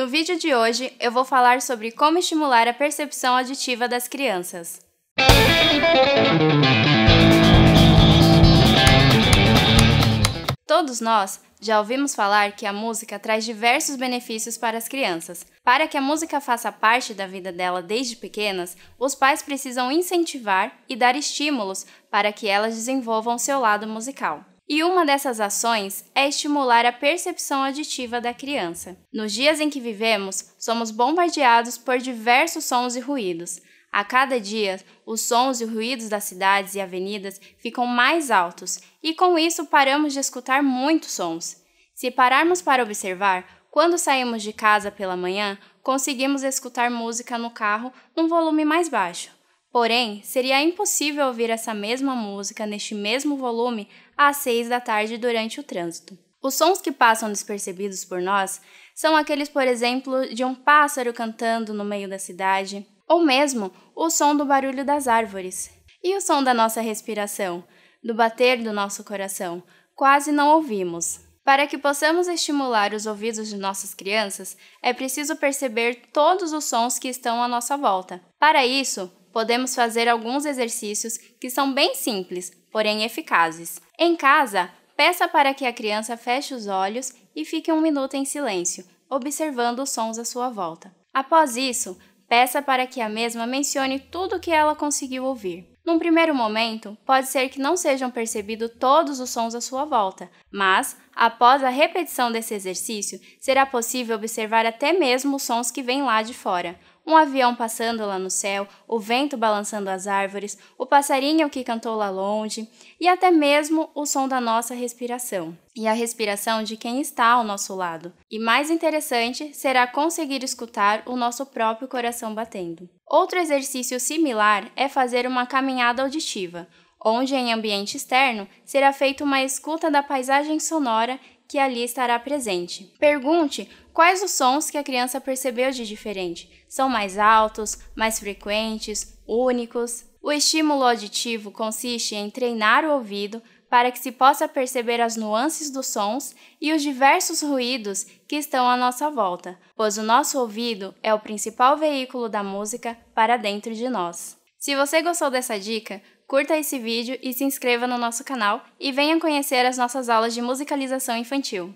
No vídeo de hoje, eu vou falar sobre como estimular a percepção auditiva das crianças. Todos nós já ouvimos falar que a música traz diversos benefícios para as crianças. Para que a música faça parte da vida dela desde pequenas, os pais precisam incentivar e dar estímulos para que elas desenvolvam seu lado musical. E uma dessas ações é estimular a percepção auditiva da criança. Nos dias em que vivemos, somos bombardeados por diversos sons e ruídos. A cada dia, os sons e ruídos das cidades e avenidas ficam mais altos, e com isso paramos de escutar muitos sons. Se pararmos para observar, quando saímos de casa pela manhã, conseguimos escutar música no carro num volume mais baixo. Porém, seria impossível ouvir essa mesma música neste mesmo volume às seis da tarde durante o trânsito. Os sons que passam despercebidos por nós são aqueles, por exemplo, de um pássaro cantando no meio da cidade, ou mesmo o som do barulho das árvores. E o som da nossa respiração, do bater do nosso coração, quase não ouvimos. Para que possamos estimular os ouvidos de nossas crianças, é preciso perceber todos os sons que estão à nossa volta. Para isso, podemos fazer alguns exercícios que são bem simples, porém eficazes. Em casa, peça para que a criança feche os olhos e fique um minuto em silêncio, observando os sons à sua volta. Após isso, peça para que a mesma mencione tudo o que ela conseguiu ouvir. Num primeiro momento, pode ser que não sejam percebidos todos os sons à sua volta, mas, após a repetição desse exercício, será possível observar até mesmo os sons que vêm lá de fora, um avião passando lá no céu, o vento balançando as árvores, o passarinho que cantou lá longe e até mesmo o som da nossa respiração e a respiração de quem está ao nosso lado. E mais interessante será conseguir escutar o nosso próprio coração batendo. Outro exercício similar é fazer uma caminhada auditiva onde em ambiente externo será feita uma escuta da paisagem sonora que ali estará presente. Pergunte quais os sons que a criança percebeu de diferente. São mais altos, mais frequentes, únicos? O estímulo auditivo consiste em treinar o ouvido para que se possa perceber as nuances dos sons e os diversos ruídos que estão à nossa volta, pois o nosso ouvido é o principal veículo da música para dentro de nós. Se você gostou dessa dica, curta esse vídeo e se inscreva no nosso canal e venha conhecer as nossas aulas de musicalização infantil.